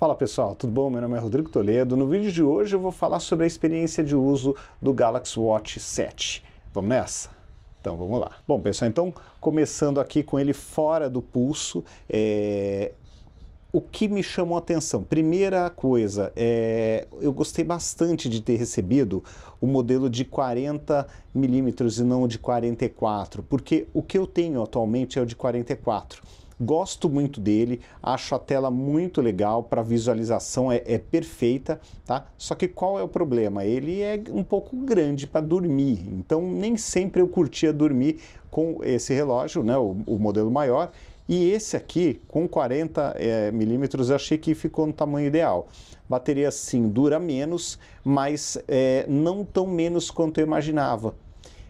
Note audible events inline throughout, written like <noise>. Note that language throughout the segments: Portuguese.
Fala pessoal, tudo bom? Meu nome é Rodrigo Toledo. No vídeo de hoje eu vou falar sobre a experiência de uso do Galaxy Watch 7. Vamos nessa? Então vamos lá. Bom pessoal, então começando aqui com ele fora do pulso, é... o que me chamou a atenção? Primeira coisa, é... eu gostei bastante de ter recebido o modelo de 40 milímetros e não o de 44, porque o que eu tenho atualmente é o de 44 Gosto muito dele, acho a tela muito legal, para visualização é, é, perfeita, tá? Só que qual é o problema? Ele é um pouco grande para dormir, então nem sempre eu curtia dormir com esse relógio, né? o, o modelo maior, e esse aqui, com 40 é, eh, milímetros, eu achei que ficou no tamanho ideal. Bateria sim dura menos, mas é, não tão menos quanto eu imaginava.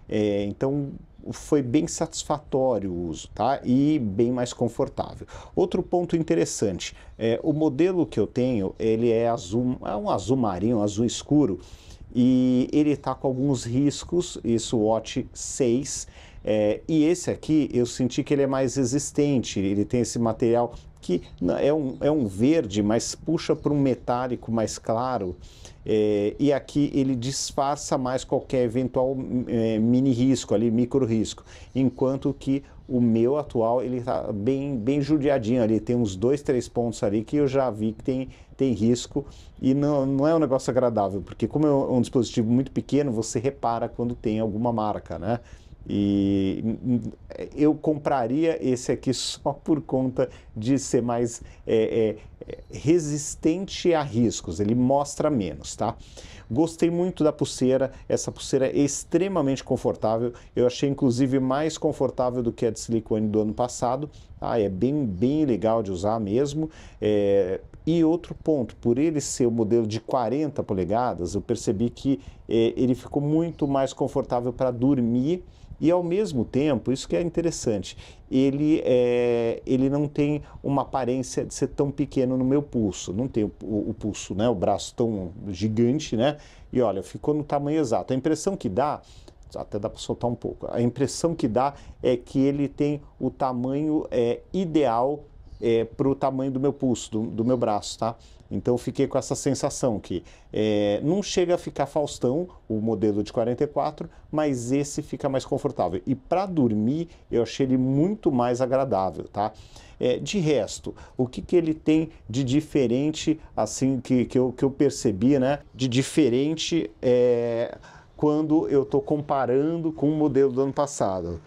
É, então foi bem satisfatório o uso, tá? E bem mais confortável. Outro ponto interessante é o modelo que eu tenho, ele é azul, é um azul marinho, um azul escuro, e ele está com alguns riscos, isso Watch 6. É, e esse aqui eu senti que ele é mais resistente, ele tem esse material que é um, é um verde, mas puxa para um metálico mais claro. É, e aqui ele disfarça mais qualquer eventual é, mini risco ali, micro risco. Enquanto que o meu atual, ele tá bem, bem judiadinho ali, tem uns dois, três pontos ali que eu já vi que tem, tem risco e não, não é um negócio agradável, porque como é um é dispositivo muito pequeno, você repara quando tem alguma marca, né? E eu compraria esse aqui <laughs> só por conta de ser mais é, é, é, resistente a riscos, ele mostra menos, tá? Gostei muito da pulseira, essa pulseira é extremamente confortável, eu achei inclusive mais confortável do que a de silicone do ano passado, ah, é bem, bem legal de usar mesmo. É... E outro ponto, por ele ser o modelo de 40 polegadas, eu percebi que é, ele ficou muito mais confortável para dormir e ao mesmo tempo, isso que é interessante, ele, é, ele não tem uma aparência de ser tão pequeno no meu pulso. Não tem o, o, o pulso, né? O braço tão gigante, né? E olha, ficou no tamanho exato. A impressão que dá até dá para soltar um pouco. A impressão que dá é que ele tem o tamanho é, ideal é, para o tamanho do meu pulso, do, do meu braço, tá? Então fiquei com essa sensação que é, não chega a ficar Faustão, o modelo de 44, mas esse fica mais confortável. E para dormir eu achei ele muito mais agradável, tá? É, de resto, o que, que ele tem de diferente, assim, que, que, eu, que eu percebi, né? De diferente é, quando eu estou comparando com o modelo do ano passado.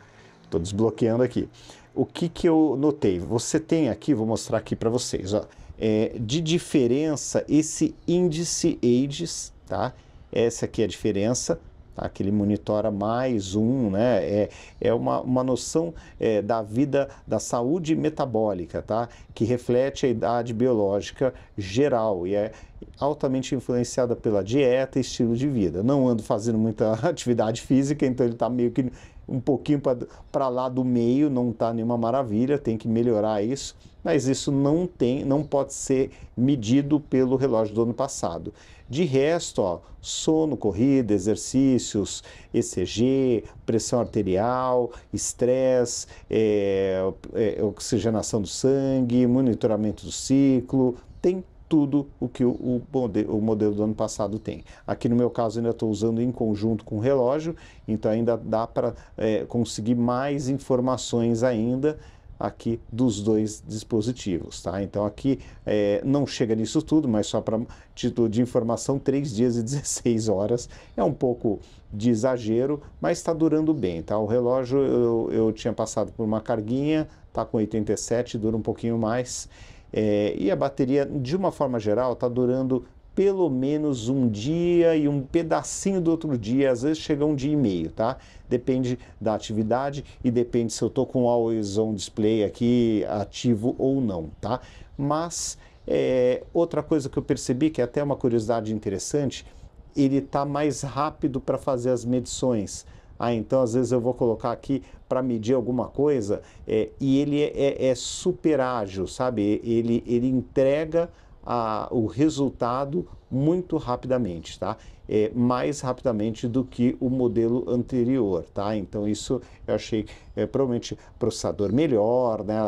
Estou desbloqueando aqui. O que, que eu notei? Você tem aqui, vou mostrar aqui para vocês, ó é, de diferença esse índice AIDS, tá? Essa aqui é a diferença, tá? que ele monitora mais um, né? É, é uma, uma noção é, da vida, da saúde metabólica, tá? Que reflete a idade biológica geral e é altamente influenciada pela dieta e estilo de vida. Não ando fazendo muita <laughs> atividade física, então ele está meio que um pouquinho para lá do meio, não está nenhuma maravilha, tem que melhorar isso, mas isso não tem, não pode ser medido pelo relógio do ano passado. De resto, ó, sono, corrida, exercícios, ECG, pressão arterial, estresse, é, é, oxigenação do sangue, monitoramento do ciclo, tem tudo o que o, o, modelo, do ano passado tem. Aqui no meu caso ainda estou usando em conjunto com o relógio, então ainda dá para é, conseguir mais informações ainda aqui dos dois dispositivos, tá? Então aqui é, não chega nisso tudo, mas só para título de informação, 3 dias e 16 horas é um pouco de exagero, mas está durando bem, tá? O relógio eu, eu tinha passado por uma carguinha, tá com 87, dura um pouquinho mais é, e a bateria, de uma forma geral, está durando pelo menos um dia e um pedacinho do outro dia, às vezes chega um dia e meio, tá? Depende da atividade e depende se eu tô com o Always On Display aqui ativo ou não, tá? Mas é, outra coisa que eu percebi, que é até uma curiosidade interessante, ele tá mais rápido para fazer as medições ah, então às vezes eu vou colocar aqui para medir alguma coisa, é, e ele é, é, é, super ágil, sabe? Ele, ele entrega a, o resultado muito rapidamente, tá? É, mais rapidamente do que o modelo anterior, tá? Então isso eu achei é, provavelmente processador melhor, né?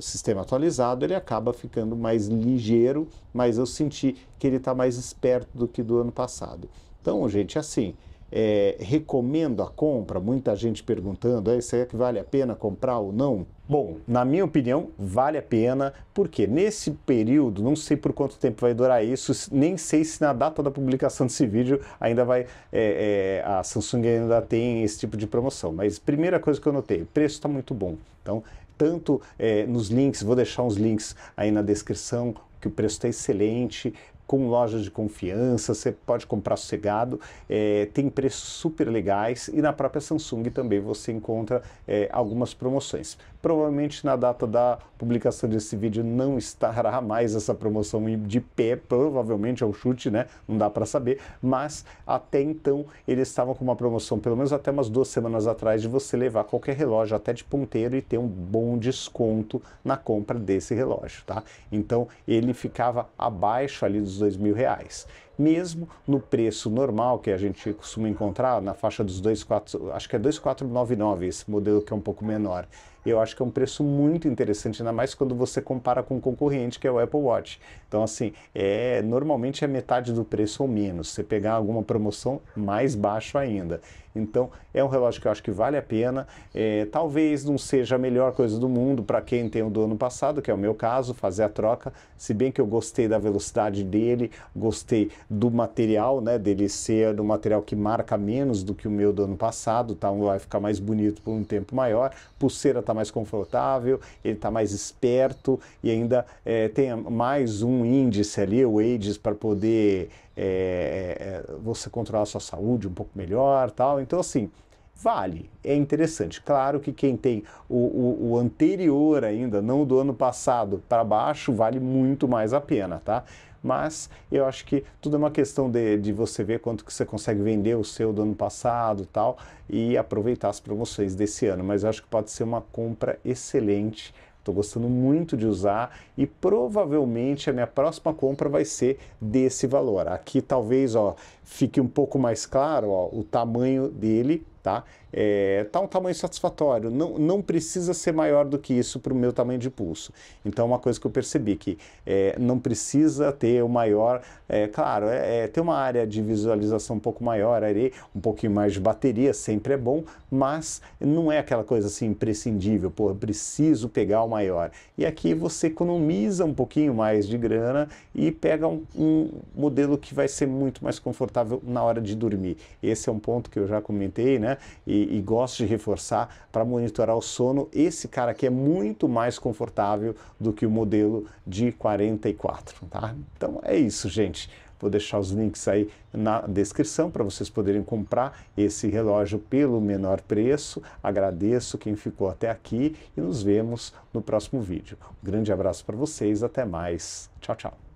Sistema atualizado, ele acaba ficando mais ligeiro, mas eu senti que ele está mais esperto do que do ano passado. Então, gente, assim, é, recomendo a compra? Muita gente perguntando, é, ah, será é que vale a pena comprar ou não? Bom, na minha opinião, vale a pena, porque nesse período, não sei por quanto tempo vai durar isso, nem sei se na data da publicação desse vídeo ainda vai. É, é, a Samsung ainda tem esse tipo de promoção. Mas primeira coisa que eu notei, o preço está muito bom. Então, tanto é, nos links, vou deixar uns links aí na descrição, que o preço está excelente, com lojas de confiança, você pode comprar sossegado, é, tem preços super legais e na própria Samsung também você encontra é, algumas promoções. Provavelmente na data da publicação desse vídeo não estará mais essa promoção de pé, provavelmente é um chute, né? Não dá para saber, mas até então eles estavam com uma promoção, pelo menos até umas duas semanas atrás, de você levar qualquer relógio, até de ponteiro, e ter um bom desconto na compra desse relógio, tá? Então ele ficava abaixo ali dos dois mil reais. Mesmo no preço normal que a gente costuma encontrar, na faixa dos 24, acho que é 2499 esse modelo que é um pouco menor. Eu acho que é um preço muito interessante, ainda mais quando você compara com o concorrente que é o Apple Watch. Então assim, é normalmente é metade do preço ou menos. Você pegar alguma promoção mais baixo ainda. Então, é um relógio que eu acho que vale a pena. É, talvez não seja a melhor coisa do mundo para quem tem o do ano passado, que é o meu caso, fazer a troca. Se bem que eu gostei da velocidade dele, gostei do material, né? Dele ser um material que marca menos do que o meu do ano passado, tá? Vai ficar mais bonito por um tempo maior. Pulseira tá mais confortável, ele tá mais esperto e ainda é, tem mais um índice ali, o AIDS, para poder é, é, é, você controlar a sua saúde um pouco melhor tal. Então, assim, vale, é interessante. Claro que quem tem o, o, o anterior ainda, não do ano passado para baixo, vale muito mais a pena, tá? Mas eu acho que tudo é uma questão de, de você ver quanto que você consegue vender o seu do ano passado tal e aproveitar as promoções desse ano. Mas eu acho que pode ser uma compra excelente Estou gostando muito de usar e provavelmente a minha próxima compra vai ser desse valor. Aqui talvez ó, fique um pouco mais claro ó, o tamanho dele tá? É, tá um tamanho satisfatório, não, não precisa ser maior do que isso para o meu tamanho de pulso. Então, uma coisa que eu percebi que é, não precisa ter o maior, é, claro, é, é ter uma área de visualização um pouco maior, aí um pouquinho mais de bateria sempre é bom, mas não é aquela coisa assim imprescindível, pô, preciso pegar o maior. E aqui você economiza um pouquinho mais de grana e pega um, um modelo que vai ser muito mais confortável na hora de dormir. Esse é um ponto que eu já comentei, né? né? E, e gosto de reforçar para monitorar o sono. Esse cara aqui é muito mais confortável do que o modelo de 44, tá? Então é isso, gente. Vou deixar os links aí na descrição para vocês poderem comprar esse relógio pelo menor preço. Agradeço quem ficou até aqui e nos vemos no próximo vídeo. Um grande abraço para vocês, até mais. Tchau, tchau.